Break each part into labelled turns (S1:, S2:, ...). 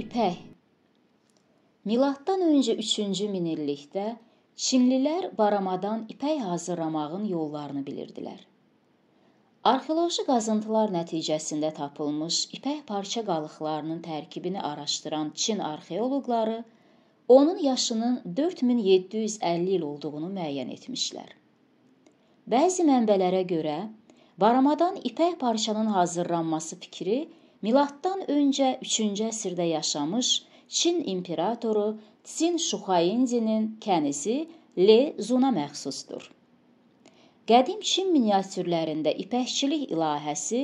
S1: İpək Miladdan öncə 3-cü minillikdə Çinlilər baramadan ipək hazırlamağın yollarını bilirdilər. Arxeoloji qazıntılar nəticəsində tapılmış ipək parça qalıqlarının tərkibini araşdıran Çin arxeoloqları onun yaşının 4750 il olduğunu müəyyən etmişlər. Bəzi mənbələrə görə baramadan ipək parçanın hazırlanması fikri Milattan öncə 3-cü əsrdə yaşamış Çin imperatoru Tsin Şuxayindinin kənisi Le Zuna məxsusdur. Qədim Çin miniatürlərində ipəkçilik ilahəsi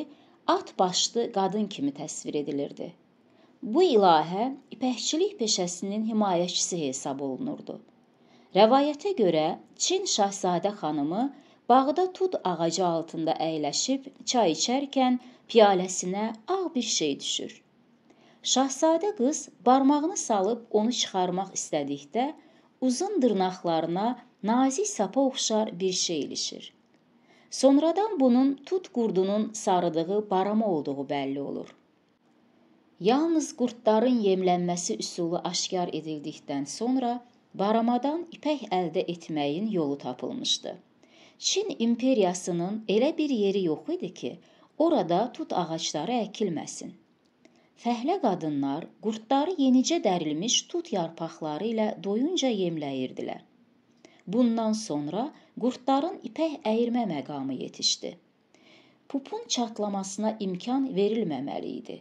S1: at başlı qadın kimi təsvir edilirdi. Bu ilahə ipəkçilik peşəsinin himayəçisi hesab olunurdu. Rəvayətə görə Çin şahzadə xanımı Bağda tut ağacı altında əyləşib çay içərkən piyaləsinə ağ bir şey düşür. Şahzadə qız barmağını salıb onu çıxarmaq istədikdə uzun dırnaqlarına nazik sapa oxşar bir şey ilişir. Sonradan bunun tut qurdunun sarıdığı barama olduğu bəlli olur. Yalnız qurdların yemlənməsi üsulu aşkar edildikdən sonra baramadan ipək əldə etməyin yolu tapılmışdı. Çin imperiyasının elə bir yeri yox idi ki, orada tut ağacları əkilməsin. Fəhlə qadınlar qurdları yenicə dərilmiş tut yarpaqları ilə doyunca yemləyirdilər. Bundan sonra qurdların ipək əyirmə məqamı yetişdi. Pupun çatlamasına imkan verilməməli idi.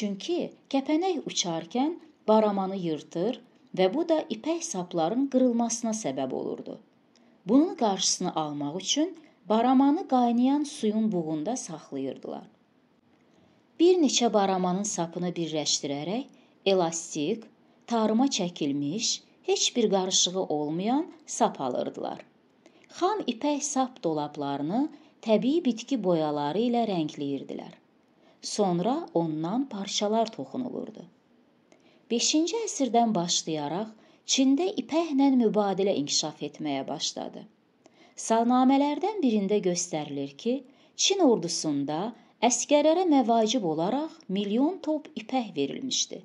S1: Çünki kəpənək uçarkən baramanı yırtır və bu da ipək sapların qırılmasına səbəb olurdu. Bunun qarşısını almaq üçün baramanı qaynayan suyun buğunda saxlayırdılar. Bir neçə baramanın sapını birləşdirərək elastik, tarıma çəkilmiş, heç bir qarışığı olmayan sap alırdılar. Xam ipək sap dolablarını təbii bitki boyaları ilə rəngləyirdilər. Sonra ondan parçalar toxunulurdu. 5-ci əsrdən başlayaraq Çində ipəklə mübadilə inkişaf etməyə başladı. Salnamələrdən birində göstərilir ki, Çin ordusunda əskərlərə məvacib olaraq milyon top ipək verilmişdi.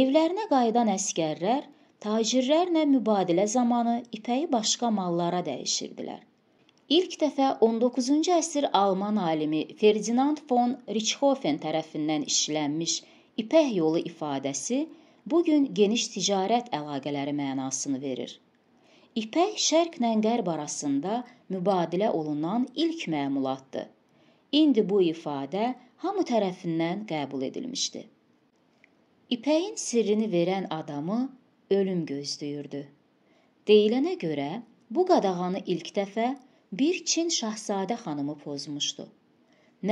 S1: Evlərinə qayıdan əskərlər tacirlərlə mübadilə zamanı ipəyi başqa mallara dəyişirdilər. İlk dəfə 19-cu əsr alman alimi Ferdinand von Richthofen tərəfindən işlənmiş ipək yolu ifadəsi bu gün geniş ticarət əlaqələri mənasını verir. İpək şərqlə qərb arasında mübadilə olunan ilk məmulatdır. İndi bu ifadə hamı tərəfindən qəbul edilmişdi. İpəyin sirrini verən adamı ölüm gözləyirdi. Deyilənə görə bu qadağanı ilk dəfə bir Çin şahzadə xanımı pozmuşdu.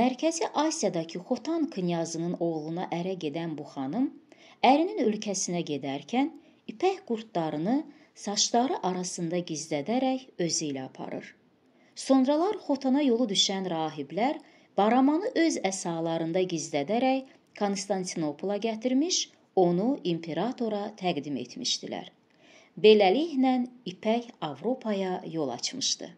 S1: Mərkəzi Asiyadakı Xotan knyazının oğluna ərə gedən bu xanım Ərinin ölkəsinə gedərkən ipək qurdlarını saçları arasında gizlədərək özü ilə aparır. Sonralar Xotana yolu düşən rahiblər Baramanı öz əsalarında gizlədərək Konstantinopola gətirmiş, onu imperatora təqdim etmişdilər. Beləliklə İpək Avropaya yol açmışdı.